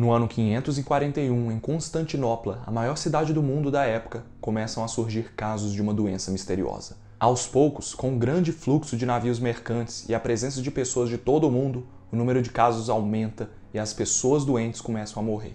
No ano 541, em Constantinopla, a maior cidade do mundo da época, começam a surgir casos de uma doença misteriosa. Aos poucos, com um grande fluxo de navios mercantes e a presença de pessoas de todo o mundo, o número de casos aumenta e as pessoas doentes começam a morrer.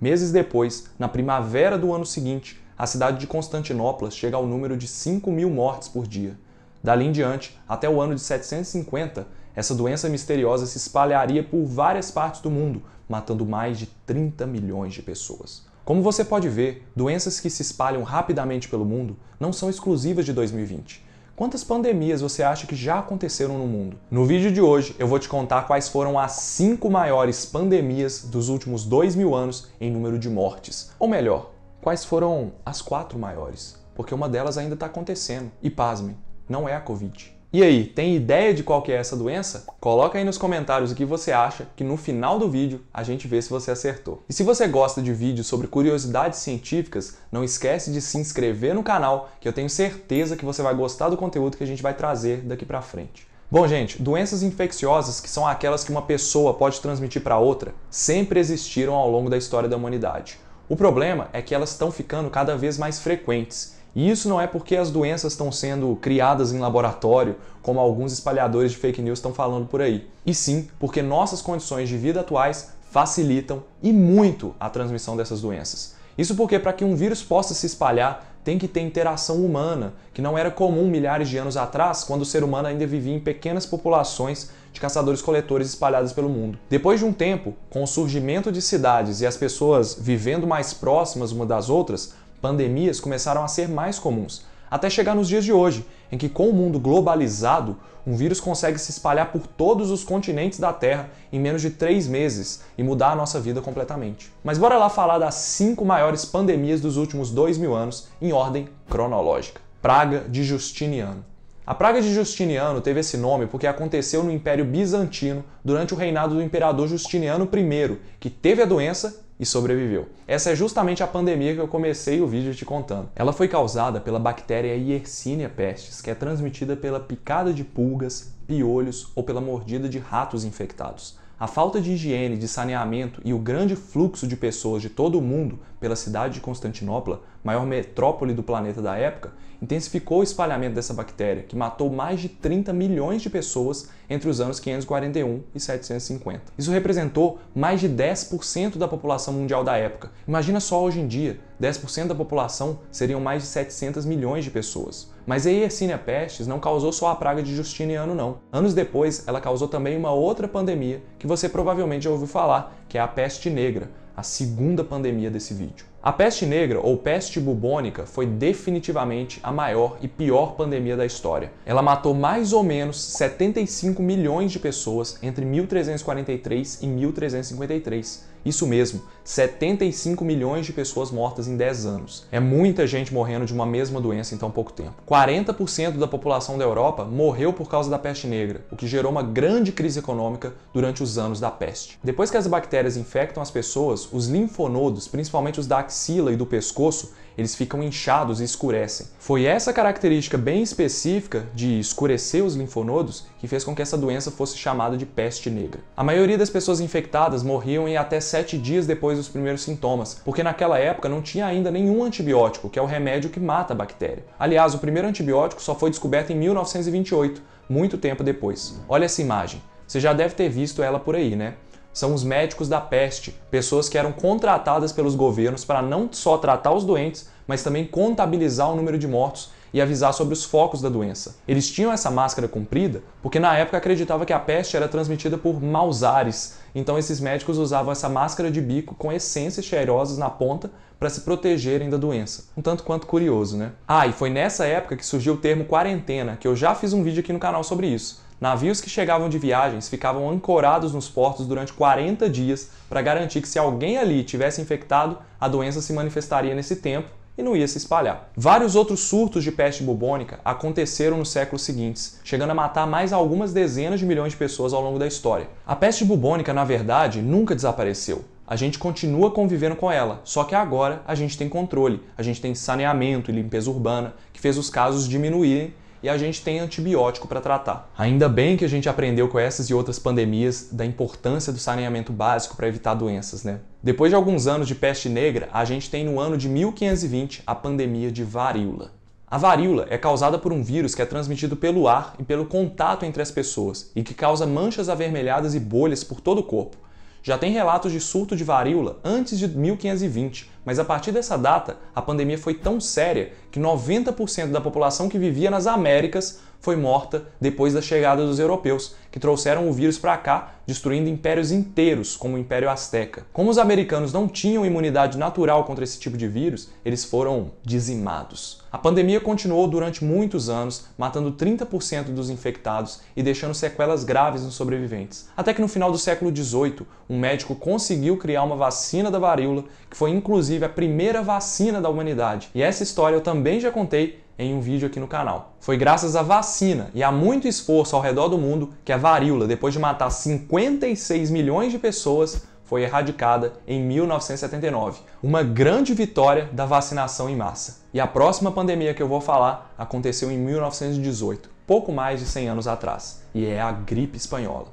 Meses depois, na primavera do ano seguinte, a cidade de Constantinopla chega ao número de 5 mil mortes por dia. Dali em diante, até o ano de 750, essa doença misteriosa se espalharia por várias partes do mundo, matando mais de 30 milhões de pessoas. Como você pode ver, doenças que se espalham rapidamente pelo mundo não são exclusivas de 2020. Quantas pandemias você acha que já aconteceram no mundo? No vídeo de hoje eu vou te contar quais foram as cinco maiores pandemias dos últimos dois mil anos em número de mortes. Ou melhor, quais foram as quatro maiores, porque uma delas ainda está acontecendo. E pasmem, não é a Covid. E aí, tem ideia de qual que é essa doença? Coloca aí nos comentários o que você acha, que no final do vídeo a gente vê se você acertou. E se você gosta de vídeos sobre curiosidades científicas, não esquece de se inscrever no canal, que eu tenho certeza que você vai gostar do conteúdo que a gente vai trazer daqui para frente. Bom, gente, doenças infecciosas, que são aquelas que uma pessoa pode transmitir para outra, sempre existiram ao longo da história da humanidade. O problema é que elas estão ficando cada vez mais frequentes e isso não é porque as doenças estão sendo criadas em laboratório, como alguns espalhadores de fake news estão falando por aí. E sim porque nossas condições de vida atuais facilitam e muito a transmissão dessas doenças. Isso porque, para que um vírus possa se espalhar, tem que ter interação humana, que não era comum milhares de anos atrás, quando o ser humano ainda vivia em pequenas populações de caçadores-coletores espalhadas pelo mundo. Depois de um tempo, com o surgimento de cidades e as pessoas vivendo mais próximas uma das outras, pandemias começaram a ser mais comuns, até chegar nos dias de hoje, em que, com o mundo globalizado, um vírus consegue se espalhar por todos os continentes da Terra em menos de três meses e mudar a nossa vida completamente. Mas bora lá falar das cinco maiores pandemias dos últimos dois mil anos, em ordem cronológica. Praga de Justiniano. A Praga de Justiniano teve esse nome porque aconteceu no Império Bizantino durante o reinado do imperador Justiniano I, que teve a doença e sobreviveu. Essa é justamente a pandemia que eu comecei o vídeo te contando. Ela foi causada pela bactéria Yersinia pestis, que é transmitida pela picada de pulgas, piolhos ou pela mordida de ratos infectados. A falta de higiene, de saneamento e o grande fluxo de pessoas de todo o mundo pela cidade de Constantinopla, maior metrópole do planeta da época, intensificou o espalhamento dessa bactéria, que matou mais de 30 milhões de pessoas entre os anos 541 e 750. Isso representou mais de 10% da população mundial da época. Imagina só hoje em dia, 10% da população seriam mais de 700 milhões de pessoas. Mas a Yersinia Pestes não causou só a praga de Justiniano não. Anos depois, ela causou também uma outra pandemia que você provavelmente já ouviu falar, que é a peste negra, a segunda pandemia desse vídeo. A peste negra ou peste bubônica foi definitivamente a maior e pior pandemia da história. Ela matou mais ou menos 75 milhões de pessoas entre 1343 e 1353. Isso mesmo, 75 milhões de pessoas mortas em 10 anos. É muita gente morrendo de uma mesma doença em tão pouco tempo. 40% da população da Europa morreu por causa da peste negra, o que gerou uma grande crise econômica durante os anos da peste. Depois que as bactérias infectam as pessoas, os linfonodos, principalmente os da axila e do pescoço, eles ficam inchados e escurecem. Foi essa característica bem específica de escurecer os linfonodos que fez com que essa doença fosse chamada de peste negra. A maioria das pessoas infectadas morriam em até 7 dias depois dos primeiros sintomas, porque naquela época não tinha ainda nenhum antibiótico, que é o remédio que mata a bactéria. Aliás, o primeiro antibiótico só foi descoberto em 1928, muito tempo depois. Olha essa imagem. Você já deve ter visto ela por aí, né? são os médicos da peste, pessoas que eram contratadas pelos governos para não só tratar os doentes, mas também contabilizar o número de mortos e avisar sobre os focos da doença. Eles tinham essa máscara comprida porque na época acreditava que a peste era transmitida por maus ares, então esses médicos usavam essa máscara de bico com essências cheirosas na ponta para se protegerem da doença. Um tanto quanto curioso, né? Ah, e foi nessa época que surgiu o termo quarentena, que eu já fiz um vídeo aqui no canal sobre isso. Navios que chegavam de viagens ficavam ancorados nos portos durante 40 dias para garantir que se alguém ali tivesse infectado, a doença se manifestaria nesse tempo e não ia se espalhar. Vários outros surtos de peste bubônica aconteceram nos séculos seguintes, chegando a matar mais algumas dezenas de milhões de pessoas ao longo da história. A peste bubônica, na verdade, nunca desapareceu. A gente continua convivendo com ela, só que agora a gente tem controle, a gente tem saneamento e limpeza urbana, que fez os casos diminuírem e a gente tem antibiótico para tratar. Ainda bem que a gente aprendeu com essas e outras pandemias da importância do saneamento básico para evitar doenças, né? Depois de alguns anos de peste negra, a gente tem no ano de 1520 a pandemia de varíola. A varíola é causada por um vírus que é transmitido pelo ar e pelo contato entre as pessoas e que causa manchas avermelhadas e bolhas por todo o corpo. Já tem relatos de surto de varíola antes de 1520, mas a partir dessa data, a pandemia foi tão séria que 90% da população que vivia nas Américas foi morta depois da chegada dos europeus, que trouxeram o vírus para cá, destruindo impérios inteiros, como o Império Azteca. Como os americanos não tinham imunidade natural contra esse tipo de vírus, eles foram dizimados. A pandemia continuou durante muitos anos, matando 30% dos infectados e deixando sequelas graves nos sobreviventes. Até que no final do século XVIII, um médico conseguiu criar uma vacina da varíola, que foi inclusive inclusive a primeira vacina da humanidade. E essa história eu também já contei em um vídeo aqui no canal. Foi graças à vacina e a muito esforço ao redor do mundo que a varíola, depois de matar 56 milhões de pessoas, foi erradicada em 1979. Uma grande vitória da vacinação em massa. E a próxima pandemia que eu vou falar aconteceu em 1918, pouco mais de 100 anos atrás, e é a gripe espanhola.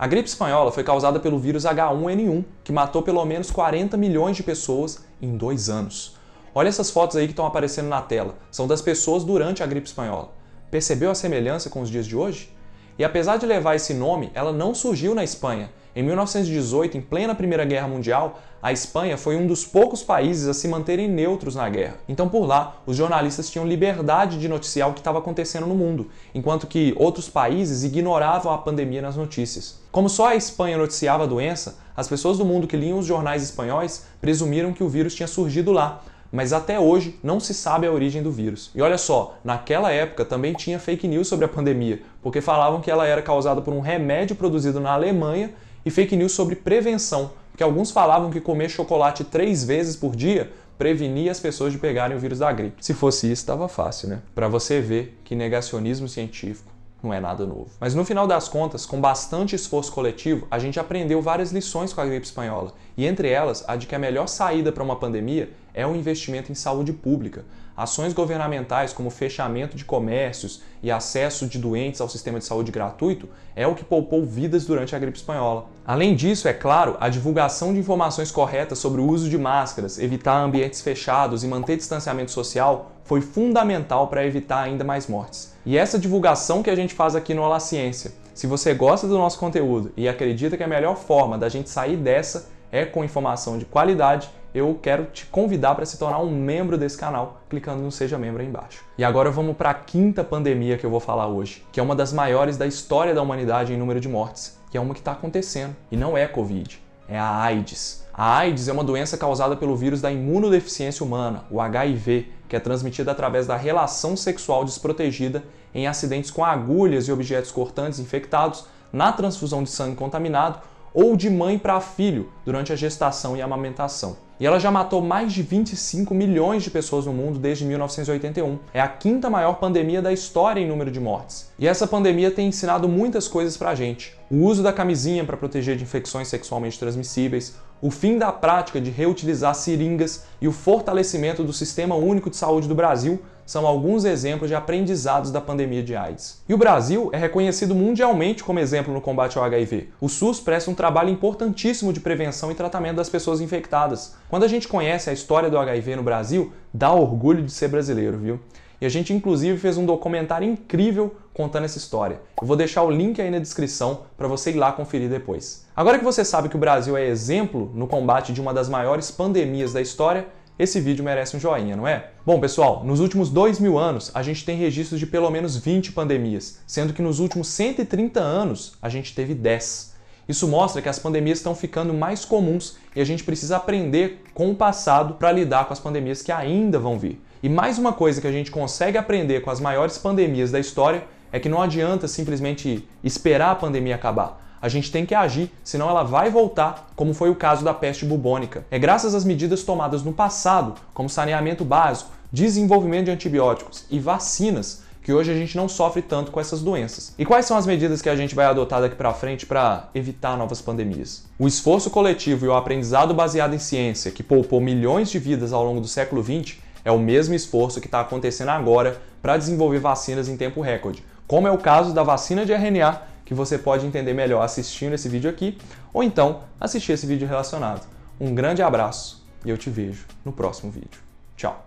A gripe espanhola foi causada pelo vírus H1N1, que matou pelo menos 40 milhões de pessoas em dois anos. Olha essas fotos aí que estão aparecendo na tela, são das pessoas durante a gripe espanhola. Percebeu a semelhança com os dias de hoje? E apesar de levar esse nome, ela não surgiu na Espanha. Em 1918, em plena Primeira Guerra Mundial, a Espanha foi um dos poucos países a se manterem neutros na guerra. Então, por lá, os jornalistas tinham liberdade de noticiar o que estava acontecendo no mundo, enquanto que outros países ignoravam a pandemia nas notícias. Como só a Espanha noticiava a doença, as pessoas do mundo que liam os jornais espanhóis presumiram que o vírus tinha surgido lá, mas até hoje não se sabe a origem do vírus. E olha só, naquela época também tinha fake news sobre a pandemia, porque falavam que ela era causada por um remédio produzido na Alemanha e fake news sobre prevenção, porque alguns falavam que comer chocolate três vezes por dia prevenia as pessoas de pegarem o vírus da gripe. Se fosse isso, estava fácil, né? Para você ver que negacionismo científico não é nada novo. Mas no final das contas, com bastante esforço coletivo, a gente aprendeu várias lições com a gripe espanhola, e entre elas, a de que a melhor saída para uma pandemia é o investimento em saúde pública. Ações governamentais como fechamento de comércios e acesso de doentes ao sistema de saúde gratuito é o que poupou vidas durante a gripe espanhola. Além disso, é claro, a divulgação de informações corretas sobre o uso de máscaras, evitar ambientes fechados e manter distanciamento social foi fundamental para evitar ainda mais mortes. E essa divulgação que a gente faz aqui no Olá Ciência. Se você gosta do nosso conteúdo e acredita que é a melhor forma da gente sair dessa é com informação de qualidade, eu quero te convidar para se tornar um membro desse canal, clicando no Seja Membro aí embaixo. E agora vamos para a quinta pandemia que eu vou falar hoje, que é uma das maiores da história da humanidade em número de mortes, que é uma que está acontecendo, e não é Covid, é a AIDS. A AIDS é uma doença causada pelo vírus da imunodeficiência humana, o HIV, que é transmitida através da relação sexual desprotegida em acidentes com agulhas e objetos cortantes infectados, na transfusão de sangue contaminado ou de mãe para filho durante a gestação e amamentação. E ela já matou mais de 25 milhões de pessoas no mundo desde 1981. É a quinta maior pandemia da história em número de mortes. E essa pandemia tem ensinado muitas coisas pra gente. O uso da camisinha para proteger de infecções sexualmente transmissíveis, o fim da prática de reutilizar seringas e o fortalecimento do Sistema Único de Saúde do Brasil são alguns exemplos de aprendizados da pandemia de AIDS. E o Brasil é reconhecido mundialmente como exemplo no combate ao HIV. O SUS presta um trabalho importantíssimo de prevenção e tratamento das pessoas infectadas. Quando a gente conhece a história do HIV no Brasil, dá orgulho de ser brasileiro, viu? E a gente inclusive fez um documentário incrível contando essa história. Eu vou deixar o link aí na descrição para você ir lá conferir depois. Agora que você sabe que o Brasil é exemplo no combate de uma das maiores pandemias da história, esse vídeo merece um joinha, não é? Bom, pessoal, nos últimos dois mil anos a gente tem registros de pelo menos 20 pandemias, sendo que nos últimos 130 anos a gente teve 10. Isso mostra que as pandemias estão ficando mais comuns e a gente precisa aprender com o passado para lidar com as pandemias que ainda vão vir. E mais uma coisa que a gente consegue aprender com as maiores pandemias da história é que não adianta simplesmente esperar a pandemia acabar. A gente tem que agir, senão ela vai voltar, como foi o caso da peste bubônica. É graças às medidas tomadas no passado, como saneamento básico, desenvolvimento de antibióticos e vacinas, que hoje a gente não sofre tanto com essas doenças. E quais são as medidas que a gente vai adotar daqui para frente para evitar novas pandemias? O esforço coletivo e o aprendizado baseado em ciência, que poupou milhões de vidas ao longo do século XX, é o mesmo esforço que está acontecendo agora para desenvolver vacinas em tempo recorde, como é o caso da vacina de RNA que você pode entender melhor assistindo esse vídeo aqui ou então assistir esse vídeo relacionado. Um grande abraço e eu te vejo no próximo vídeo. Tchau!